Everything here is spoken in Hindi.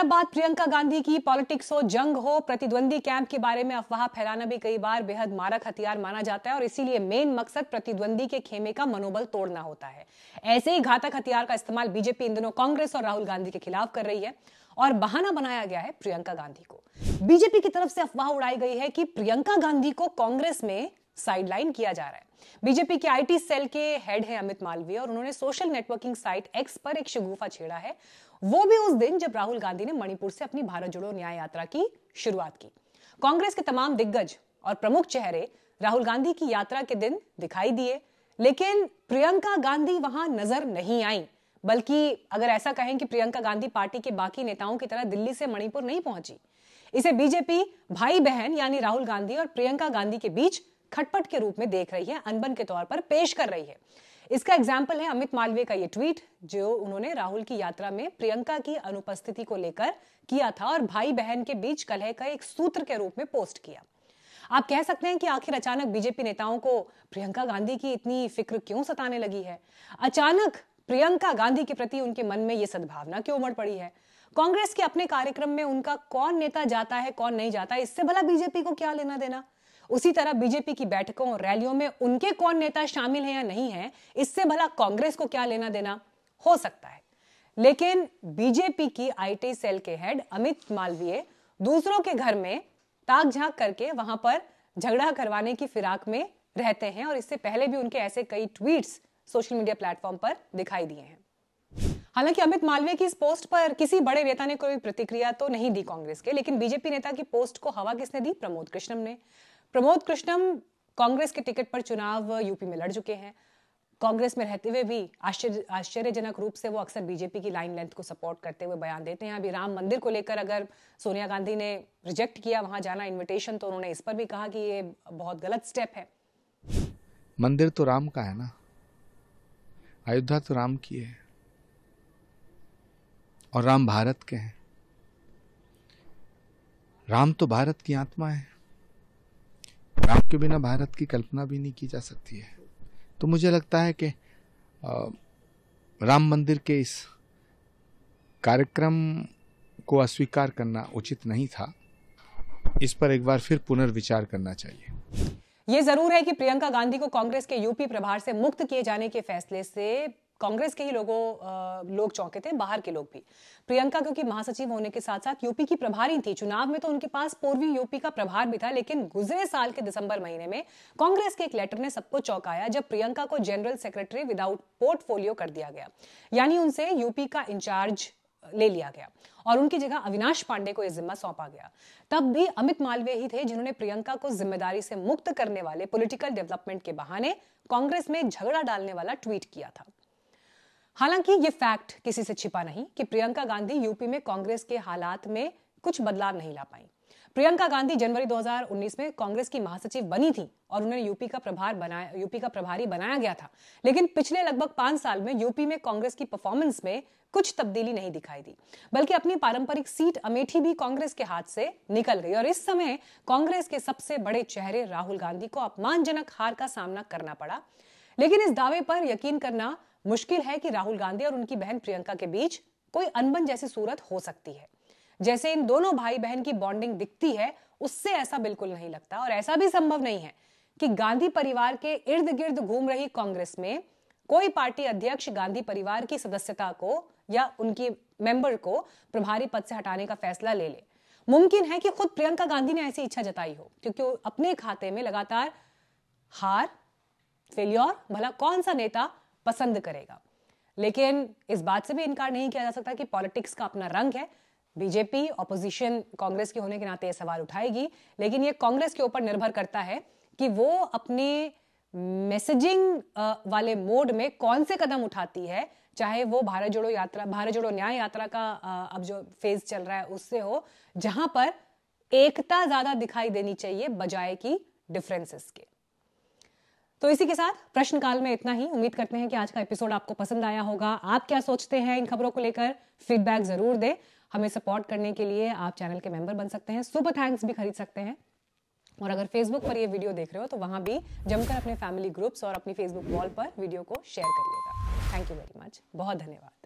अब बात प्रियंका गांधी की पॉलिटिक्स हो जंग हो प्रतिद्वंदी कैंप के बारे में अफवाह फैलाना भी कई बार बेहद मारक हथियार माना जाता है और इसीलिए मेन मकसद प्रतिद्वंदी के खेमे का मनोबल तोड़ना होता है ऐसे ही घातक हथियार का इस्तेमाल बीजेपी इन दिनों कांग्रेस और राहुल गांधी के खिलाफ कर रही है और बहाना बनाया गया है प्रियंका गांधी को बीजेपी की तरफ से अफवाह उड़ाई गई है कि प्रियंका गांधी को कांग्रेस में साइडलाइन किया जा रहा है बीजेपी के आईटी सेल के हेड है अमित मालवीय और उन्होंने सोशल नेटवर्किंग साइट एक्स पर एक शगुफा छेड़ा है वो भी उस दिन जब राहुल गांधी ने मणिपुर से अपनी भारत जोड़ो न्याय यात्रा की शुरुआत की कांग्रेस के तमाम दिग्गज और प्रमुख चेहरे राहुल गांधी की यात्रा के दिन दिखाई दिए लेकिन प्रियंका गांधी वहां नजर नहीं आई बल्कि अगर ऐसा कहें कि प्रियंका गांधी पार्टी के बाकी नेताओं की तरह दिल्ली से मणिपुर नहीं पहुंची इसे बीजेपी भाई बहन यानी राहुल गांधी और प्रियंका गांधी के बीच खटपट के रूप में देख रही है अनबन के तौर पर पेश कर रही है इसका एग्जाम्पल है अमित मालवीय का ये ट्वीट जो उन्होंने राहुल की यात्रा में प्रियंका की अनुपस्थिति को लेकर किया था और भाई बहन के बीच कलह का एक सूत्र के रूप में पोस्ट किया आप कह सकते हैं कि आखिर अचानक बीजेपी नेताओं को प्रियंका गांधी की इतनी फिक्र क्यों सताने लगी है अचानक प्रियंका गांधी के प्रति उनके मन में यह सद्भावना क्यों उमड़ पड़ी है कांग्रेस के अपने कार्यक्रम में उनका कौन नेता जाता है कौन नहीं जाता है इससे भला बीजेपी को क्या लेना देना उसी तरह बीजेपी की बैठकों और रैलियों में उनके कौन नेता शामिल है या नहीं है इससे भला कांग्रेस को क्या लेना देना हो सकता है लेकिन बीजेपी की आईटी सेल के हेड अमित मालवीय दूसरों के घर में ताक झाक करके वहां पर झगड़ा करवाने की फिराक में रहते हैं और इससे पहले भी उनके ऐसे कई ट्वीट्स सोशल मीडिया प्लेटफॉर्म पर दिखाई दिए हैं हालांकि अमित मालवीय की इस पोस्ट पर किसी बड़े नेता ने कोई प्रतिक्रिया तो नहीं दी कांग्रेस के लेकिन बीजेपी नेता की पोस्ट को हवा किसने दी प्रमोद कृष्णम ने प्रमोद कृष्णम कांग्रेस के टिकट पर चुनाव यूपी में लड़ चुके हैं कांग्रेस में रहते हुए भी आश्चर्यजनक रूप से वो अक्सर बीजेपी की लाइन लेंथ को सपोर्ट करते हुए बयान देते हैं अभी राम मंदिर को लेकर अगर सोनिया गांधी ने रिजेक्ट किया वहां जाना इनविटेशन तो उन्होंने इस पर भी कहा कि ये बहुत गलत स्टेप है मंदिर तो राम का है ना अयोध्या तो राम की है और राम भारत के हैं राम तो भारत की आत्मा है राम के बिना भारत की कल्पना भी नहीं की जा सकती है तो मुझे लगता है कि राम मंदिर के इस कार्यक्रम को अस्वीकार करना उचित नहीं था इस पर एक बार फिर पुनर्विचार करना चाहिए ये जरूर है कि प्रियंका गांधी को कांग्रेस के यूपी प्रभार से मुक्त किए जाने के फैसले से कांग्रेस के ही लोगों लोग चौंके थे बाहर के लोग भी प्रियंका क्योंकि महासचिव होने के साथ साथ यूपी की प्रभारी थी चुनाव में तो उनके पास पूर्वी यूपी का प्रभार भी था लेकिन गुजरे साल के दिसंबर महीने में कांग्रेस के एक लेटर ने सबको चौंकाया जब प्रियंका को जनरल सेक्रेटरी विदाउट पोर्टफोलियो कर दिया गया यानी उनसे यूपी का इंचार्ज ले लिया गया और उनकी जगह अविनाश पांडे को यह जिम्मा सौंपा गया तब भी अमित मालवीय ही थे जिन्होंने प्रियंका को जिम्मेदारी से मुक्त करने वाले पॉलिटिकल डेवलपमेंट के बहाने कांग्रेस में झगड़ा डालने वाला ट्वीट किया था हालांकि ये फैक्ट किसी से छिपा नहीं कि प्रियंका गांधी यूपी में कांग्रेस के हालात में कुछ बदलाव नहीं ला पाई प्रियंका गांधी जनवरी 2019 में कांग्रेस की महासचिव बनी थी और उन्हें यूपी का प्रभार बनाया यूपी का प्रभारी बनाया गया था लेकिन पिछले लगभग पांच साल में यूपी में कांग्रेस की परफॉर्मेंस में कुछ तब्दीली नहीं दिखाई दी बल्कि अपनी पारंपरिक सीट अमेठी भी कांग्रेस के हाथ से निकल गई और इस समय कांग्रेस के सबसे बड़े चेहरे राहुल गांधी को अपमानजनक हार का सामना करना पड़ा लेकिन इस दावे पर यकीन करना मुश्किल है कि राहुल गांधी और उनकी बहन प्रियंका के बीच कोई अनबन जैसी सूरत हो सकती है जैसे इन दोनों भाई बहन की बॉन्डिंग दिखती है उससे ऐसा बिल्कुल नहीं लगता और ऐसा भी संभव नहीं है कि गांधी परिवार के इर्द गिर्द घूम रही कांग्रेस में कोई पार्टी अध्यक्ष गांधी परिवार की सदस्यता को या उनकी मेंबर को प्रभारी पद से हटाने का फैसला ले ले मुमकिन है कि खुद प्रियंका गांधी ने ऐसी इच्छा जताई हो क्योंकि अपने खाते में लगातार हार फेल्योर भला कौन सा नेता पसंद करेगा लेकिन इस बात से भी इनकार नहीं किया जा सकता कि पॉलिटिक्स का अपना रंग है बीजेपी ऑपोजिशन कांग्रेस के होने के नाते सवाल उठाएगी लेकिन यह कांग्रेस के ऊपर निर्भर करता है कि वो अपने मैसेजिंग वाले मोड में कौन से कदम उठाती है चाहे वो भारत जोड़ो यात्रा भारत जोड़ो न्याय यात्रा का अब जो फेज चल रहा है उससे हो जहां पर एकता ज्यादा दिखाई देनी चाहिए बजाय की डिफरेंसेस के तो इसी के साथ प्रश्नकाल में इतना ही उम्मीद करते हैं कि आज का एपिसोड आपको पसंद आया होगा आप क्या सोचते हैं इन खबरों को लेकर फीडबैक जरूर दें हमें सपोर्ट करने के लिए आप चैनल के मेंबर बन सकते हैं सुपर थैंक्स भी खरीद सकते हैं और अगर फेसबुक पर ये वीडियो देख रहे हो तो वहाँ भी जमकर अपने फैमिली ग्रुप्स और अपनी फेसबुक वॉल पर वीडियो को शेयर करिएगा थैंक यू वेरी मच बहुत धन्यवाद